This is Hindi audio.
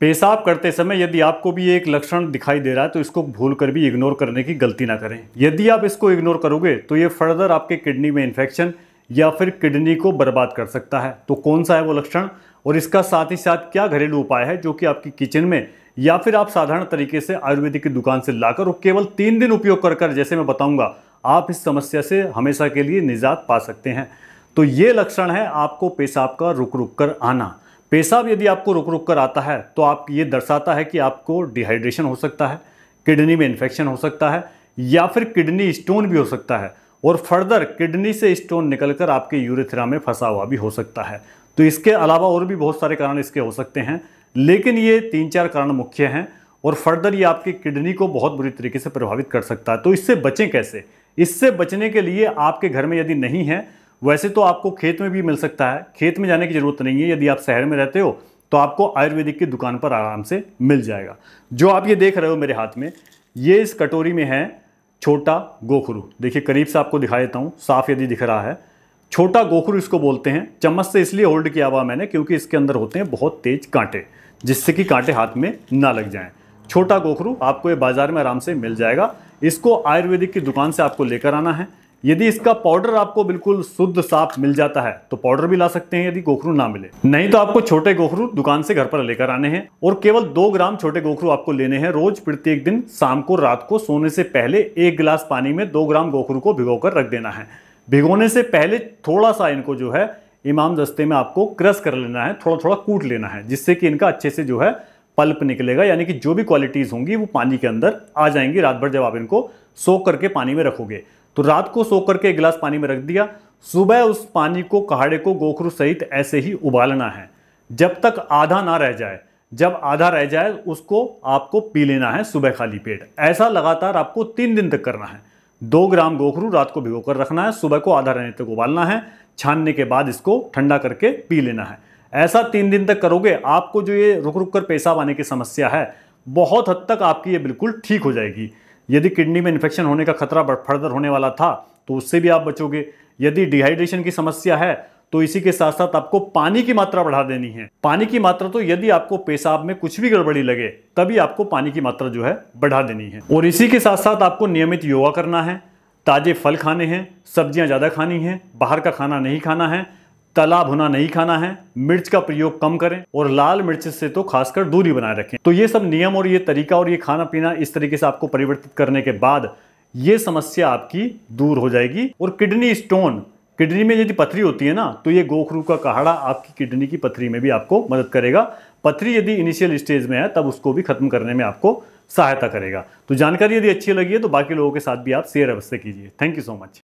पेशाब करते समय यदि आपको भी एक लक्षण दिखाई दे रहा है तो इसको भूल कर भी इग्नोर करने की गलती ना करें यदि आप इसको इग्नोर करोगे तो ये फर्दर आपके किडनी में इन्फेक्शन या फिर किडनी को बर्बाद कर सकता है तो कौन सा है वो लक्षण और इसका साथ ही साथ क्या घरेलू उपाय है जो कि आपकी किचन में या फिर आप साधारण तरीके से आयुर्वेदिक की दुकान से लाकर और केवल तीन दिन उपयोग कर कर जैसे मैं बताऊंगा आप इस समस्या से हमेशा के लिए निजात पा सकते हैं तो ये लक्षण है आपको पेशाब का रुक रुक कर आना पेशाब यदि आपको रुक रुक कर आता है तो आप ये दर्शाता है कि आपको डिहाइड्रेशन हो सकता है किडनी में इन्फेक्शन हो सकता है या फिर किडनी स्टोन भी हो सकता है और फर्दर किडनी से स्टोन निकलकर आपके यूरिथ्रा में फंसा हुआ भी हो सकता है तो इसके अलावा और भी बहुत सारे कारण इसके हो सकते हैं लेकिन ये तीन चार कारण मुख्य हैं और फर्दर ये आपकी किडनी को बहुत बुरी तरीके से प्रभावित कर सकता है तो इससे बचें कैसे इससे बचने के लिए आपके घर में यदि नहीं है वैसे तो आपको खेत में भी मिल सकता है खेत में जाने की ज़रूरत नहीं है यदि आप शहर में रहते हो तो आपको आयुर्वेदिक की दुकान पर आराम से मिल जाएगा जो आप ये देख रहे हो मेरे हाथ में ये इस कटोरी में है छोटा गोखरू देखिए करीब से आपको दिखा देता हूँ साफ यदि दिख रहा है छोटा गोखरू इसको बोलते हैं चम्मच से इसलिए होल्ड किया हुआ मैंने क्योंकि इसके अंदर होते हैं बहुत तेज कांटे जिससे कि कांटे हाथ में ना लग जाएं छोटा गोखरू आपको ये बाज़ार में आराम से मिल जाएगा इसको आयुर्वेदिक की दुकान से आपको लेकर आना है यदि इसका पाउडर आपको बिल्कुल शुद्ध साफ मिल जाता है तो पाउडर भी ला सकते हैं यदि गोखरू ना मिले नहीं तो आपको छोटे गोखरू दुकान से घर पर लेकर आने हैं और केवल दो ग्राम छोटे गोखरू आपको लेने हैं रोज प्रत्येक दिन शाम को रात को सोने से पहले एक गिलास पानी में दो ग्राम गोखरू को भिगो रख देना है भिगोने से पहले थोड़ा सा इनको जो है इमाम दस्ते में आपको क्रश कर लेना है थोड़ा थोड़ा कूट लेना है जिससे कि इनका अच्छे से जो है पल्प निकलेगा यानी कि जो भी क्वालिटीज़ होंगी वो पानी के अंदर आ जाएंगी रात भर जब आप इनको सोख करके पानी में रखोगे तो रात को सो करके एक गिलास पानी में रख दिया सुबह उस पानी को कहाड़े को गोखरू सहित ऐसे ही उबालना है जब तक आधा ना रह जाए जब आधा रह जाए उसको आपको पी लेना है सुबह खाली पेट ऐसा लगातार आपको तीन दिन तक करना है दो ग्राम गोखरू रात को कर रखना है सुबह को आधा रहने तक उबालना है छानने के बाद इसको ठंडा करके पी लेना है ऐसा तीन दिन तक करोगे आपको जो ये रुक रुक कर पेशाब आने की समस्या है बहुत हद तक आपकी ये बिल्कुल ठीक हो जाएगी यदि किडनी में इन्फेक्शन होने का खतरा फर्दर होने वाला था तो उससे भी आप बचोगे यदि डिहाइड्रेशन की समस्या है तो इसी के साथ साथ आपको पानी की मात्रा बढ़ा देनी है पानी की मात्रा तो यदि आपको पेशाब में कुछ भी गड़बड़ी लगे तभी आपको पानी की मात्रा जो है बढ़ा देनी है और इसी के साथ साथ आपको नियमित योगा करना है ताजे फल खाने हैं सब्जियां ज़्यादा खानी हैं बाहर का खाना नहीं खाना है तला भुना नहीं खाना है मिर्च का प्रयोग कम करें और लाल मिर्च से तो खासकर दूरी बनाए रखें तो ये सब नियम और ये तरीका और ये खाना पीना इस तरीके से आपको परिवर्तित करने के बाद ये समस्या आपकी दूर हो जाएगी और किडनी स्टोन किडनी में यदि पथरी होती है ना तो ये गोखरू का कहाड़ा आपकी किडनी की पथरी में भी आपको मदद करेगा पथरी यदि इनिशियल स्टेज में है तब उसको भी खत्म करने में आपको सहायता करेगा तो जानकारी यदि अच्छी लगी है तो बाकी लोगों के साथ भी आप शेयर अवश्य कीजिए थैंक यू सो मच